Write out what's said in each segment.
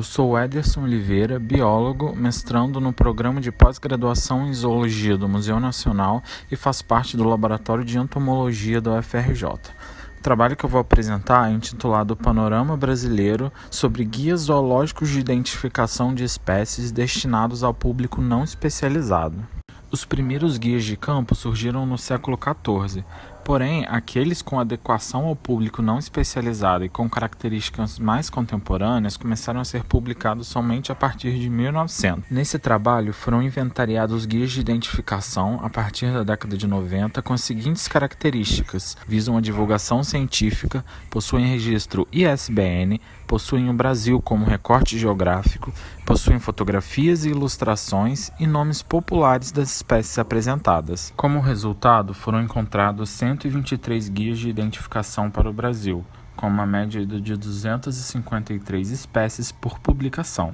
Eu sou Ederson Oliveira, biólogo, mestrando no programa de pós-graduação em zoologia do Museu Nacional e faço parte do laboratório de entomologia da UFRJ. O trabalho que eu vou apresentar é intitulado Panorama Brasileiro sobre guias zoológicos de identificação de espécies destinados ao público não especializado. Os primeiros guias de campo surgiram no século XIV, Porém, aqueles com adequação ao público não especializado e com características mais contemporâneas começaram a ser publicados somente a partir de 1900. Nesse trabalho foram inventariados guias de identificação a partir da década de 90 com as seguintes características: visam a divulgação científica, possuem registro ISBN, possuem o Brasil como recorte geográfico, possuem fotografias e ilustrações e nomes populares das espécies apresentadas. Como resultado, foram encontrados 100 123 guias de identificação para o Brasil, com uma média de 253 espécies por publicação.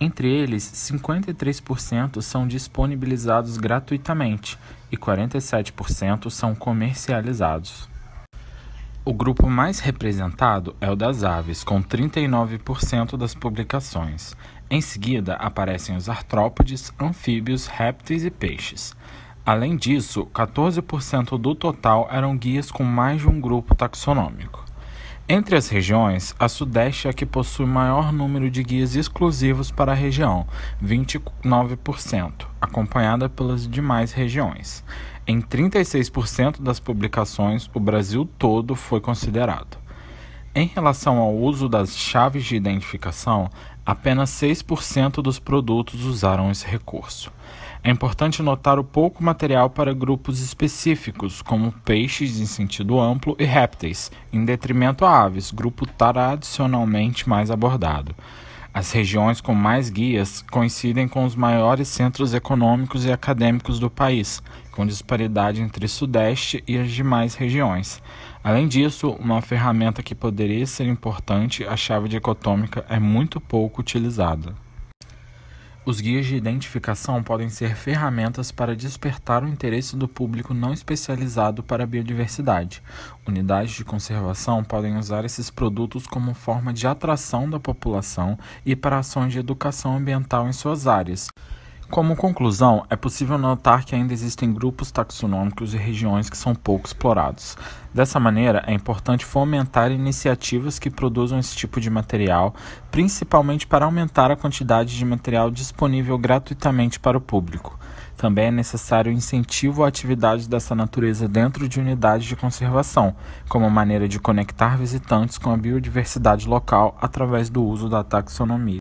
Entre eles, 53% são disponibilizados gratuitamente e 47% são comercializados. O grupo mais representado é o das aves, com 39% das publicações. Em seguida, aparecem os artrópodes, anfíbios, répteis e peixes. Além disso, 14% do total eram guias com mais de um grupo taxonômico. Entre as regiões, a Sudeste é a que possui maior número de guias exclusivos para a região, 29%, acompanhada pelas demais regiões. Em 36% das publicações, o Brasil todo foi considerado. Em relação ao uso das chaves de identificação, apenas 6% dos produtos usaram esse recurso. É importante notar o pouco material para grupos específicos, como peixes em sentido amplo e répteis, em detrimento a aves, grupo tradicionalmente mais abordado. As regiões com mais guias coincidem com os maiores centros econômicos e acadêmicos do país, com disparidade entre Sudeste e as demais regiões. Além disso, uma ferramenta que poderia ser importante, a chave dicotômica, é muito pouco utilizada. Os guias de identificação podem ser ferramentas para despertar o interesse do público não especializado para a biodiversidade. Unidades de conservação podem usar esses produtos como forma de atração da população e para ações de educação ambiental em suas áreas. Como conclusão, é possível notar que ainda existem grupos taxonômicos e regiões que são pouco explorados. Dessa maneira, é importante fomentar iniciativas que produzam esse tipo de material, principalmente para aumentar a quantidade de material disponível gratuitamente para o público. Também é necessário incentivo a atividades dessa natureza dentro de unidades de conservação, como maneira de conectar visitantes com a biodiversidade local através do uso da taxonomia.